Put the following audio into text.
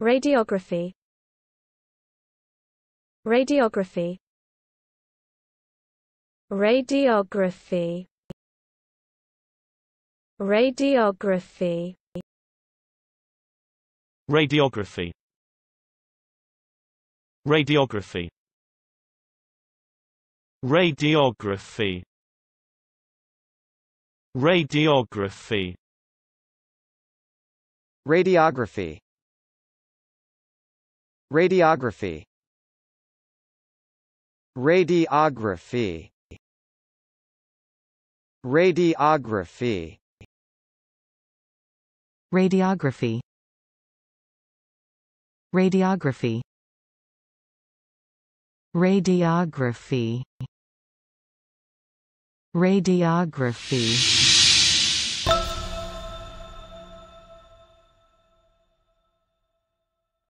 Radiography Radiography Radiography Radiography Radiography Radiography Radiography Radiography Radiography Radiography Radiography Radiography Radiography Radiography Radiography Radiography